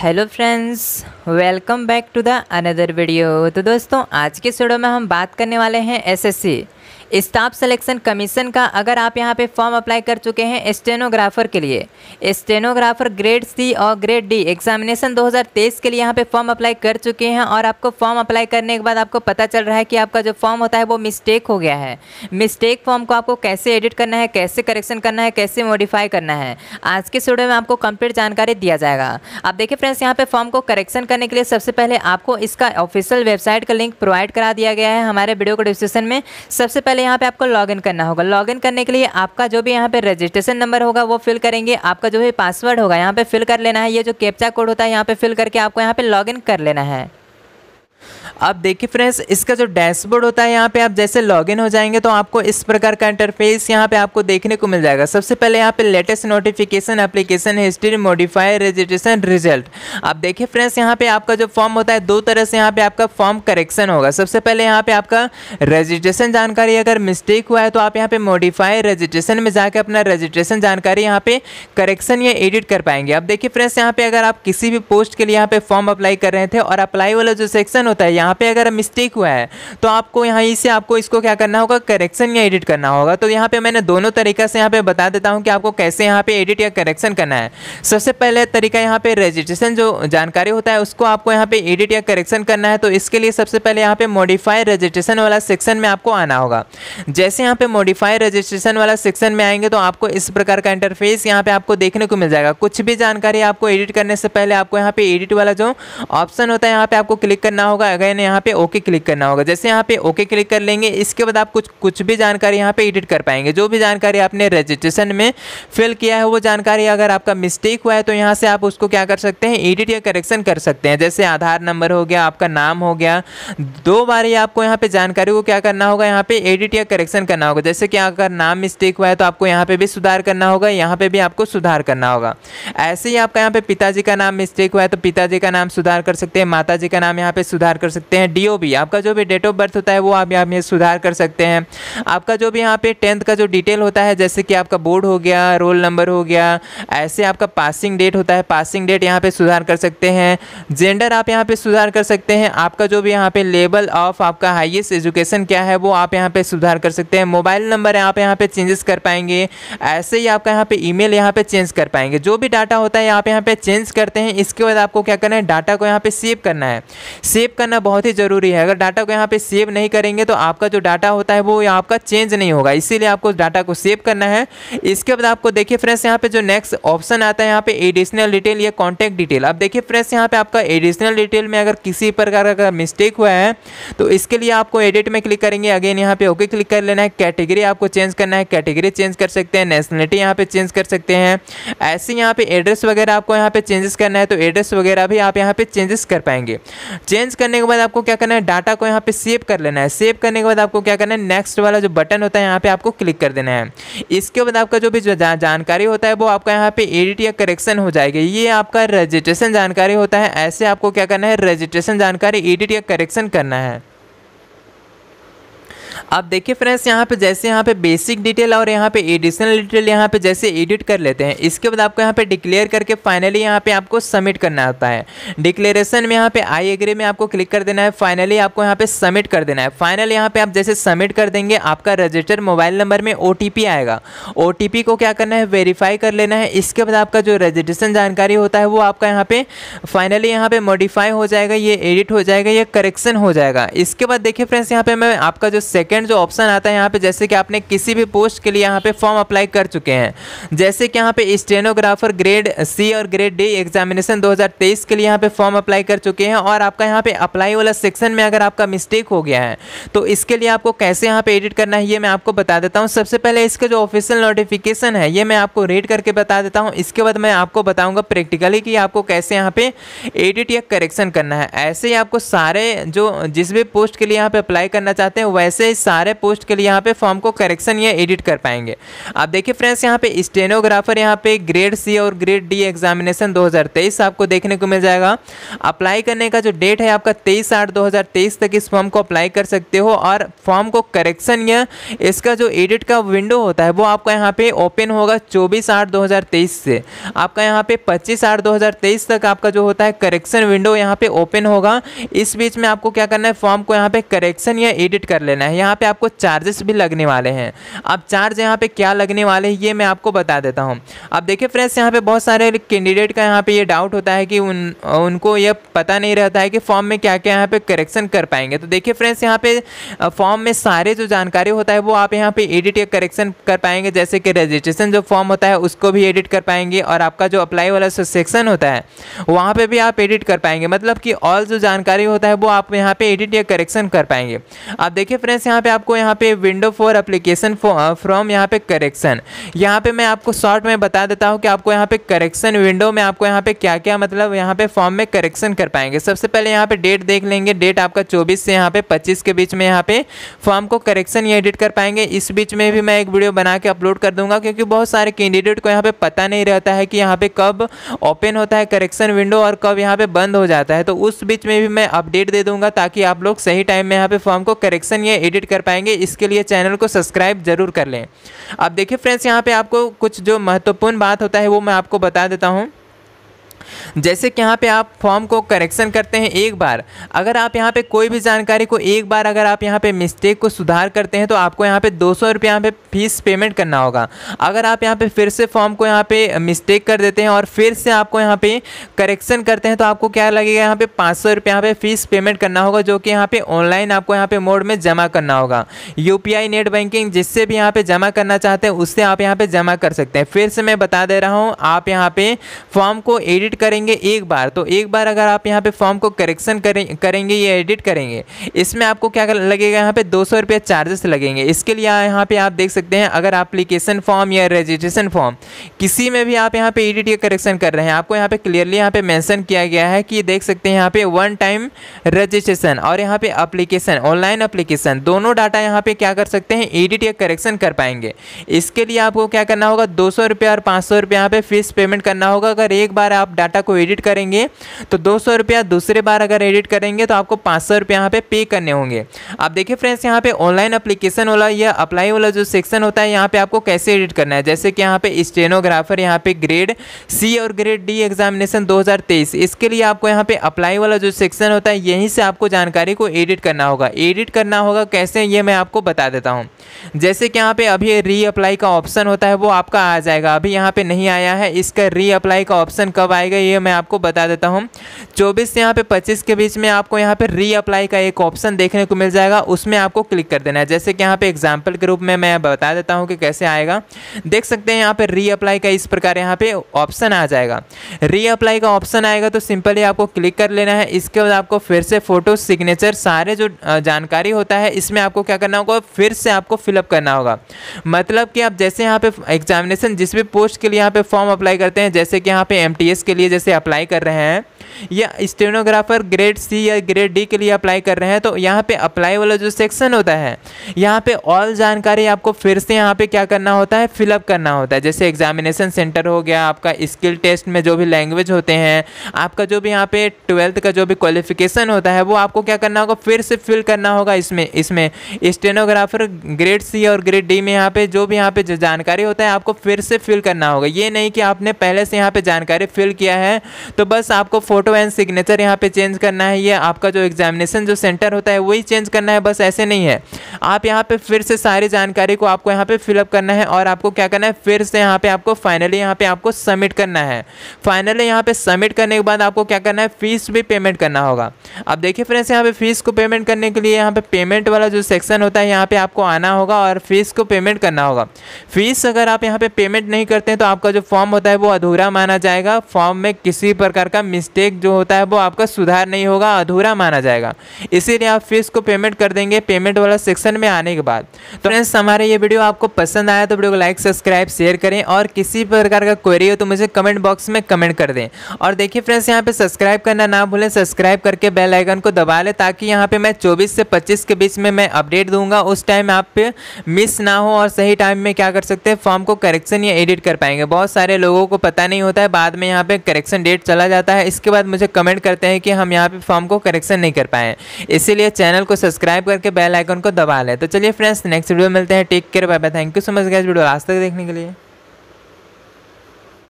hello friends welcome back to the another video तो दोस्तों आज के वीडियो में हम बात करने वाले हैं एसएससी स्टाफ सिलेक्शन कमीशन का अगर आप यहाँ पे फॉर्म अप्लाई कर चुके हैं स्टेनोग्राफर के लिए स्टेनोग्राफर ग्रेड सी और ग्रेड डी एग्जामिनेशन 2023 के लिए यहाँ पे फॉर्म अप्लाई कर चुके हैं और आपको फॉर्म अप्लाई करने के बाद आपको पता चल रहा है कि आपका जो फॉर्म होता है वो मिस्टेक हो गया है मिस्टेक फॉर्म को आपको कैसे एडिट करना है कैसे करेक्शन करना है कैसे मॉडिफाई करना है आज के स्टूडियो में आपको कंप्लीट जानकारी दिया जाएगा आप देखिए फ्रेंड्स यहाँ पे फॉर्म को करेक्शन करने के लिए सबसे पहले आपको इसका ऑफिशियल वेबसाइट का लिंक प्रोवाइड करा दिया गया है हमारे वीडियो को डिस्क्रिप्शन में सबसे पहले पहले यहाँ पे आपको लॉगिन करना होगा लॉगिन करने के लिए आपका जो भी यहाँ पे रजिस्ट्रेशन नंबर होगा वो फिल करेंगे आपका जो भी पासवर्ड होगा यहाँ पे फिल कर लेना है ये जो कैप्चा कोड होता है यहाँ पे फिल करके आपको यहाँ पे लॉगिन कर लेना है अब देखिए फ्रेंड्स इसका जो डैशबोर्ड होता है यहाँ पे आप जैसे लॉगिन हो जाएंगे तो आपको इस प्रकार का इंटरफेस यहाँ पे आपको देखने को मिल जाएगा सबसे पहले यहाँ पे latest notification application history modifier registration result आप देखिए फ्रेंड्स यहाँ पे आपका जो फॉर्म होता है दो तरह से यहाँ पे आपका फॉर्म करेक्शन होगा सबसे पहले यहाँ पे आपका रजिस्ट्रेशन जानकारी अगर मिस्टेक हुआ है तो आप यहाँ पे मोडिफाई रजिस्ट्रेशन में जाकर अपना रजिस्ट्रेशन जानकारी यहाँ पे करेक्शन या एडिट कर पाएंगे अब देखिए फ्रेंड्स यहाँ पे अगर आप किसी भी पोस्ट के लिए यहाँ पे फॉर्म अप्लाई कर रहे थे और अप्लाई वाला जो सेक्शन होता है यहाँ पे अगर मिस्टेक हुआ है तो आपको यहाँ से आपको इसको क्या करना होगा करेक्शन या एडिट करना होगा तो यहाँ पे मैंने दोनों तरीका से यहाँ पे बता देता हूँ कि आपको कैसे यहाँ पे एडिट या करेक्शन करना है सबसे पहले तरीका यहाँ पे रजिस्ट्रेशन जो जानकारी होता है उसको आपको यहाँ पे एडिट या करेक्शन करना है तो इसके लिए सबसे पहले यहाँ पे मॉडिफाई रजिस्ट्रेशन वाला सेक्शन में आपको आना होगा जैसे यहाँ पे मॉडिफाई रजिस्ट्रेशन वाला सेक्शन में आएंगे तो आपको इस प्रकार का इंटरफेस यहाँ पे आपको देखने को मिल जाएगा कुछ भी जानकारी आपको एडिट करने से पहले आपको यहाँ पे एडिट वाला जो ऑप्शन होता है यहाँ पे आपको क्लिक करना होगा अगर मैंने यहाँ पे ओके क्लिक करना होगा जैसे यहाँ पे ओके क्लिक कर लेंगे इसके बाद आप कुछ कुछ भी जानकारी यहाँ पे एडिट कर पाएंगे जो भी जानकारी आपने रजिस्ट्रेशन में फिल किया है वो जानकारी अगर आपका मिस्टेक हुआ है तो यहाँ से आप उसको क्या कर सकते हैं एडिट या करेक्शन कर सकते हैं जैसे आधार नंबर हो गया आपका नाम हो गया दो बार ही आपको यहाँ पर जानकारी को क्या करना होगा यहाँ पर एडिट या करेक्शन करना होगा जैसे कि अगर नाम मिस्टेक हुआ है तो आपको यहाँ पर भी सुधार करना होगा यहाँ पर भी आपको सुधार करना होगा ऐसे ही आपका यहाँ पर पिताजी का नाम मिस्टेक हुआ है तो पिताजी का नाम सुधार कर सकते हैं माता का नाम यहाँ पर सुधार कर सकते सकते हैं डी आपका जो भी डेट ऑफ बर्थ होता है वो आप यहाँ में सुधार कर सकते हैं आपका जो भी यहाँ पे टेंथ का जो डिटेल होता है जैसे कि आपका बोर्ड हो गया रोल नंबर हो गया ऐसे आपका पासिंग डेट होता है पासिंग डेट यहाँ पे सुधार कर सकते हैं जेंडर आप यहाँ पे सुधार कर सकते हैं आपका जो भी यहाँ पे लेवल ऑफ आपका हाईएस्ट एजुकेशन क्या है वो आप यहाँ पे सुधार कर सकते हैं मोबाइल नंबर आप यहाँ पे चेंजेस कर पाएंगे ऐसे ही आपका यहाँ पे मेल यहाँ पे चेंज कर पाएंगे जो भी डाटा होता है आप यहाँ पे चेंज करते हैं इसके बाद आपको क्या करना है डाटा को यहाँ पे सेव करना है सेव करना बहुत बहुत ही ज़रूरी है अगर डाटा को यहाँ पे सेव नहीं करेंगे तो आपका जो डाटा होता है वो आपका चेंज नहीं होगा इसीलिए आपको डाटा को सेव करना है इसके बाद आपको देखिए फ्रेंड्स यहाँ पे जो नेक्स्ट ऑप्शन आता है यहाँ पे एडिशनल डिटेल या कॉन्टैक्ट डिटेल अब देखिए फ्रेंड्स यहाँ पे आपका एडिशनल डिटेल में अगर किसी प्रकार का मिस्टेक हुआ है तो इसके लिए आपको एडिट में क्लिक करेंगे अगेन यहाँ पे ओके क्लिक कर लेना है कैटेगरी आपको चेंज करना है कैटेगरी चेंज कर सकते हैं नेशनलिटी यहाँ पे चेंज कर सकते हैं ऐसे यहाँ पे एड्रेस वगैरह आपको यहाँ पे चेंजेस करना है तो एड्रेस वगैरह भी आप यहाँ पे चेंजेस कर पाएंगे चेंज करने के बाद आपको क्या करना है डाटा को यहाँ पे सेव कर लेना है सेव करने के बाद आपको क्या करना है नेक्स्ट वाला जो बटन होता है यहाँ पे आपको क्लिक कर देना है इसके बाद आपका जो भी जा, जानकारी होता है वो आपका यहाँ पे एडिट या करेक्शन हो जाएगी ये आपका रजिस्ट्रेशन जानकारी होता है ऐसे आपको क्या करना है रजिस्ट्रेशन जानकारी एडिट या करेक्शन करना है आप देखिए फ्रेंड्स यहाँ पे जैसे यहाँ पे बेसिक डिटेल और यहाँ पे एडिशनल डिटेल यहाँ पे जैसे एडिट कर लेते हैं इसके बाद आपको यहाँ पे डिक्लेयर करके फाइनली यहाँ पे आपको सबमिट करना होता है डिक्लेरेशन में यहाँ पे आई एग्री में आपको क्लिक कर देना है फाइनली आपको यहाँ पे सबमिट कर देना है फाइनल यहाँ पे आप जैसे सबमिट कर देंगे आपका रजिस्टर मोबाइल नंबर में ओ आएगा ओ को क्या करना है वेरीफाई कर लेना है इसके बाद आपका जो रजिस्ट्रेशन जानकारी होता है वो आपका यहाँ पे फाइनली यहाँ पे मॉडिफाई हो जाएगा ये एडिट हो जाएगा ये करेक्शन हो जाएगा इसके बाद देखिए फ्रेंड्स यहाँ पे मैं आपका जो सेकेंड सेकेंड जो ऑप्शन आता है यहाँ पे जैसे कि आपने किसी भी पोस्ट के लिए यहाँ पे फॉर्म अप्लाई कर चुके हैं जैसे कि यहाँ पे स्टेनोग्राफर ग्रेड सी और ग्रेड डी एग्जामिनेशन 2023 के लिए यहाँ पे फॉर्म अप्लाई कर चुके हैं और आपका यहाँ पे अप्लाई वाला सेक्शन में अगर आपका मिस्टेक हो गया है तो इसके लिए आपको कैसे यहाँ पे एडिट करना है ये मैं आपको बता देता हूँ सबसे पहले इसका जो ऑफिशियल नोटिफिकेशन है ये मैं आपको रीड करके बता देता हूँ इसके बाद मैं आपको बताऊँगा प्रैक्टिकली कि आपको कैसे यहाँ पे एडिट या करेक्शन करना है ऐसे ही आपको सारे जो जिस भी पोस्ट के लिए यहाँ पे अप्लाई करना चाहते हैं वैसे इस सारे पोस्ट के लिए यहाँ पे फॉर्म को करेक्शन या एडिट कर पाएंगे आप देखिए फ्रेंड्स यहाँ पे स्टेनोग्राफर यहाँ पे ग्रेड सी और ग्रेड डी एग्जामिनेशन 2023 आपको देखने को मिल जाएगा अप्लाई करने का जो डेट है आपका 23 आठ दो तक इस फॉर्म को अप्लाई कर सकते हो और फॉर्म को करेक्शन या इसका जो एडिट का विंडो होता है वो आपका यहाँ पे ओपन होगा चौबीस आठ दो से आपका यहाँ पे पच्चीस आठ दो तक आपका जो होता है करेक्शन विंडो यहाँ पे ओपन होगा इस बीच में आपको क्या करना है फॉर्म को यहाँ पे करेक्शन या एडिट कर लेना है यहाँ पे आपको चार्जेस भी लगने वाले हैं अब चार्ज यहाँ पे क्या लगने वाले हैं ये मैं आपको बता देता हूँ अब देखिए फ्रेंड्स यहाँ पे बहुत सारे कैंडिडेट का यहाँ पे ये डाउट होता है कि उन उनको ये पता नहीं रहता है कि फॉर्म में क्या क्या यहाँ पे करेक्शन कर पाएंगे तो देखिए फ्रेंड्स यहाँ पे फॉर्म में सारे जो जानकारी होता है वो आप यहाँ पर एडिट या करेक्शन कर पाएंगे जैसे कि रजिस्ट्रेशन जो फॉर्म होता है उसको भी एडिट कर पाएंगे और आपका जो अप्लाई वाला सेक्शन होता है वहाँ पर भी आप एडिट कर पाएंगे मतलब कि ऑल जो जानकारी होता है वो आप यहाँ पर एडिट या करेक्शन कर पाएंगे अब देखिए फ्रेंड्स यहाँ पे आपको यहाँ पे विंडो फॉर अप्लीकेशन फ्रॉम यहाँ पे करेक्शन यहाँ पे मैं आपको शॉर्ट में बता देता हूँ कि आपको यहाँ पे करेक्शन विंडो में आपको यहाँ पे क्या क्या मतलब यहाँ पे फॉर्म में करेक्शन कर पाएंगे सबसे पहले यहाँ पे डेट देख लेंगे डेट आपका चौबीस से यहाँ पे पच्चीस के बीच में यहाँ पे फॉर्म को करेक्शन या एडिट कर पाएंगे इस बीच में भी मैं एक वीडियो बना के अपलोड कर दूंगा क्योंकि बहुत सारे कैंडिडेट को यहाँ पे पता नहीं रहता है कि यहाँ पे कब ओपन होता है करेक्शन विंडो और कब यहाँ पे बंद हो जाता है तो उस बीच में भी मैं अपडेट दे दूंगा ताकि आप लोग सही टाइम में यहाँ पे फॉर्म को करेक्शन या एडिट कंप्लीट कर पाएंगे इसके लिए चैनल को सब्सक्राइब जरूर कर लें अब देखिए फ्रेंड्स यहाँ पर आपको कुछ जो महत्वपूर्ण बात होता है वो मैं आपको बता देता हूँ जैसे कि यहाँ पे आप फॉर्म को करेक्शन करते हैं एक बार अगर आप यहाँ पे कोई भी जानकारी को एक बार अगर आप यहाँ पे मिस्टेक को सुधार करते हैं तो आपको यहाँ पे दो सौ रुपये यहाँ पे फीस पेमेंट करना होगा अगर आप यहाँ पे फिर से फॉर्म को यहाँ पे मिस्टेक कर देते हैं और फिर से आपको यहाँ पे करेक्शन करते हैं तो आपको क्या लगेगा यहाँ पर पाँच सौ रुपये पे फीस पेमेंट करना होगा जो कि यहाँ पर ऑनलाइन आपको यहाँ पर मोड में जमा करना होगा यू नेट बैंकिंग जिससे भी यहाँ पर जमा करना चाहते हैं उससे आप यहाँ पर जमा कर सकते हैं फिर से मैं बता दे रहा हूँ आप यहाँ पर फॉर्म को एडिट एडिट करेंगे एक बार तो एक बार अगर आप यहाँ पे फॉर्म को करेक्शन करें करेंगे या एडिट करेंगे इसमें आपको क्या लगेगा यहाँ पे दो सौ रुपये चार्जेस लगेंगे इसके लिए यहाँ पे आप देख सकते हैं अगर एप्लीकेशन फॉर्म या रजिस्ट्रेशन फॉर्म किसी में भी आप यहाँ पे एडिट या करेक्शन कर रहे हैं आपको यहाँ पे क्लियरली यहाँ पे मैंसन किया गया है कि देख सकते हैं यहाँ पे वन टाइम रजिस्ट्रेशन और यहाँ पे अप्लीकेशन ऑनलाइन अप्लीकेशन दोनों डाटा यहाँ पे क्या कर सकते हैं एडिट या करेक्शन कर पाएंगे इसके लिए आपको क्या करना होगा दो सौ और पाँच सौ यहाँ पे फीस पेमेंट करना होगा अगर एक बार आप डाटा को एडिट करेंगे तो दो रुपया दूसरे बार अगर एडिट करेंगे तो आपको पाँच सौ रुपया यहाँ पे पे करने होंगे आप देखिए फ्रेंड्स यहाँ पे ऑनलाइन अप्लीकेशन वाला या अप्लाई वाला जो सेक्शन होता है यहाँ पे आपको कैसे एडिट करना है जैसे कि यहाँ पे स्टेनोग्राफर यहाँ पे ग्रेड सी और ग्रेड डी एग्जामिनेशन 2023 इसके लिए आपको यहाँ पे अप्लाई वाला जो सेक्शन होता है यहीं से आपको जानकारी को एडिट करना होगा एडिट करना होगा कैसे ये मैं आपको बता देता हूँ जैसे कि यहाँ पे अभी री अप्लाई का ऑप्शन होता है वो आपका आ जाएगा अभी यहाँ पे नहीं आया है इसका री अप्लाई का ऑप्शन कब आएगा आएगा ये मैं आपको बता देता हूँ चौबीस से यहाँ पे पच्चीस के बीच में आपको यहाँ पे रीअप्लाई का एक ऑप्शन देखने को मिल जाएगा उसमें आपको क्लिक कर देना है जैसे कि यहाँ पे एग्जाम्पल के रूप में मैं बता देता हूँ कि कैसे आएगा देख सकते हैं यहाँ पे रीअप्लाई का इस प्रकार यहाँ पे ऑप्शन आ जाएगा रीअप्लाई का ऑप्शन आएगा तो सिंपली आपको क्लिक कर लेना है इसके बाद आपको फिर से फ़ोटो सिग्नेचर सारे जो जानकारी होता है इसमें आपको क्या करना होगा फिर से आपको फिलअप करना होगा मतलब कि आप जैसे यहाँ पे एग्जामिनेशन जिस भी पोस्ट के लिए यहाँ पे फॉर्म अप्लाई करते हैं जैसे कि यहाँ पे एम के के लिए जैसे अप्लाई कर रहे हैं या स्टेनोग्राफर ग्रेड सी या ग्रेड डी के लिए अप्लाई कर रहे हैं तो यहाँ पे अप्लाई वाला जो सेक्शन होता है यहाँ पे ऑल जानकारी आपको फिर से यहाँ पे क्या करना होता है फिलअप करना होता है जैसे एग्जामिनेशन सेंटर हो गया आपका स्किल टेस्ट में जो भी लैंग्वेज होते हैं आपका जो भी यहाँ पे ट्वेल्थ का जो भी क्वालिफिकेशन होता है वो आपको क्या करना होगा फिर से फिल करना होगा इसमें इसमें स्टेनोग्राफर ग्रेड सी और ग्रेड डी में यहाँ पे जो भी यहाँ पे जानकारी होता है आपको फिर से फिल करना होगा ये नहीं कि आपने पहले से यहाँ पे जानकारी फिल किया है तो बस आपको फोटो फोटो एंड सिग्नेचर यहाँ पे चेंज करना है ये आपका जो एग्जामिनेशन जो सेंटर होता है वही चेंज करना है बस ऐसे नहीं है आप यहाँ पे फिर से सारी जानकारी को आपको यहाँ पे फिलअप करना है और आपको क्या करना है फिर से यहाँ पे आपको फाइनली यहाँ पे आपको सबमिट करना है फाइनली यहाँ पे सबमिट करने के बाद आपको क्या करना है फीस भी पेमेंट करना होगा अब देखिए फ्रेंड्स यहाँ पे फीस को पेमेंट करने के लिए यहाँ पे पेमेंट वाला जो सेक्शन होता है यहाँ पे आपको आना होगा और फीस को पेमेंट करना होगा फीस अगर आप यहाँ पे पेमेंट नहीं करते हैं तो आपका जो फॉर्म होता है वो अधूरा माना जाएगा फॉर्म में किसी प्रकार का मिस्टेक प्रोजेक्ट जो होता है वो आपका सुधार नहीं होगा अधूरा माना जाएगा इसीलिए आप फीस को पेमेंट कर देंगे पेमेंट वाला सेक्शन में आने के बाद तो फ्रेंड्स हमारे ये वीडियो आपको पसंद आया तो वीडियो को लाइक सब्सक्राइब शेयर करें और किसी प्रकार का क्वेरी हो तो मुझे कमेंट बॉक्स में कमेंट कर दें और देखिए फ्रेंड्स यहाँ पर सब्सक्राइब करना ना भूलें सब्सक्राइब करके बेल आइकन को दबा लें ताकि यहाँ पर मैं चौबीस से पच्चीस के बीच में मैं अपडेट दूंगा उस टाइम आप मिस ना हो और सही टाइम में क्या कर सकते हैं फॉर्म को करेक्शन या एडिट कर पाएंगे बहुत सारे लोगों को पता नहीं होता है बाद में यहाँ पे करेक्शन डेट चला जाता है इसके बाद बाद मुझे कमेंट करते हैं कि हम यहाँ पे फॉर्म को करेक्शन नहीं कर पाए इसीलिए चैनल को सब्सक्राइब करके बेल आइकन को दबा लें तो चलिए फ्रेंड्स नेक्स्ट वीडियो मिलते हैं take care bye bye thank you so much guys video आज तक देखने के लिए